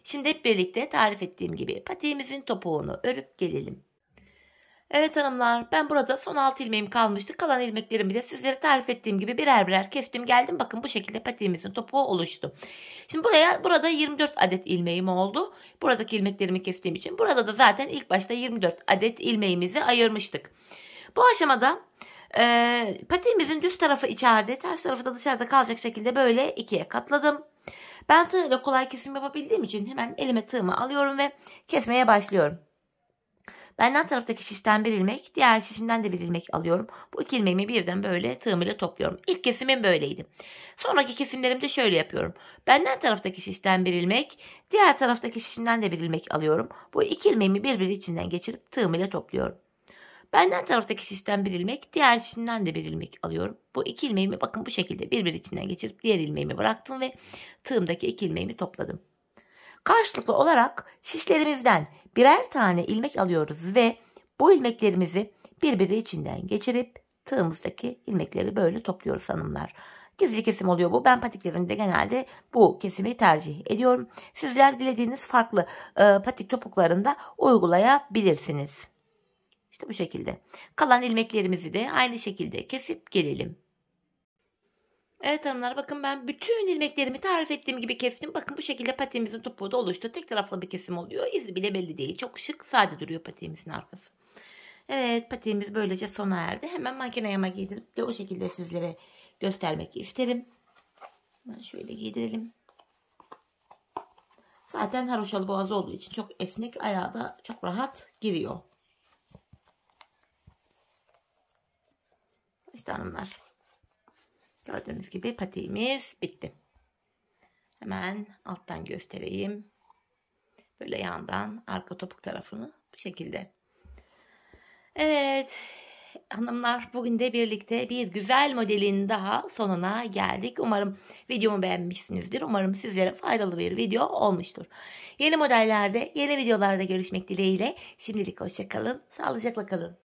Şimdi hep birlikte tarif ettiğim gibi patiğimizin topuğunu örüp gelelim. Evet hanımlar ben burada son 6 ilmeğim kalmıştı. Kalan ilmeklerimi de sizlere tarif ettiğim gibi birer birer kestim geldim. Bakın bu şekilde patiğimizin topuğu oluştu. Şimdi buraya burada 24 adet ilmeğim oldu. Buradaki ilmeklerimi kestiğim için burada da zaten ilk başta 24 adet ilmeğimizi ayırmıştık. Bu aşamada e, patiğimizin düz tarafı içeride ters tarafı da dışarıda kalacak şekilde böyle ikiye katladım. Ben tığla kolay kesim yapabildiğim için hemen elime tığımı alıyorum ve kesmeye başlıyorum. Benden taraftaki şişten bir ilmek, diğer şişinden de bir ilmek alıyorum. Bu iki ilmeğimi birden böyle tığım ile topluyorum. İlk kesimim böyleydi. Sonraki kesimlerimde şöyle yapıyorum. Benden taraftaki şişten bir ilmek, diğer taraftaki şişinden de bir ilmek alıyorum. Bu iki ilmeğimi birbiri içinden geçirip tığım ile topluyorum. Benden taraftaki şişten bir ilmek, diğer şişinden de bir ilmek alıyorum. Bu iki ilmeğimi bakın bu şekilde birbiri içinden geçirip diğer ilmeğimi bıraktım ve tığımdaki iki ilmeğimi topladım. Karşılıklı olarak şişlerimizden birer tane ilmek alıyoruz ve bu ilmeklerimizi birbiri içinden geçirip tığımızdaki ilmekleri böyle topluyoruz hanımlar. Gizli kesim oluyor bu. Ben patiklerimde genelde bu kesimi tercih ediyorum. Sizler dilediğiniz farklı e, patik topuklarında uygulayabilirsiniz. İşte bu şekilde. Kalan ilmeklerimizi de aynı şekilde kesip gelelim. Evet hanımlar bakın ben bütün ilmeklerimi tarif ettiğim gibi kestim. Bakın bu şekilde patiğimizin topuğu da oluştu. Tek taraflı bir kesim oluyor. İzi bile belli değil. Çok şık sade duruyor patiğimizin arkası. Evet patiğimiz böylece sona erdi. Hemen makineye giydirip de o şekilde sizlere göstermek isterim. Ben şöyle giydirelim. Zaten haroşalı boğazı olduğu için çok esnek ayağı da çok rahat giriyor. İşte hanımlar. Gördüğünüz gibi patiğimiz bitti. Hemen alttan göstereyim. Böyle yandan arka topuk tarafını bu şekilde. Evet hanımlar bugün de birlikte bir güzel modelin daha sonuna geldik. Umarım videomu beğenmişsinizdir. Umarım sizlere faydalı bir video olmuştur. Yeni modellerde yeni videolarda görüşmek dileğiyle. Şimdilik hoşçakalın. Sağlıcakla kalın.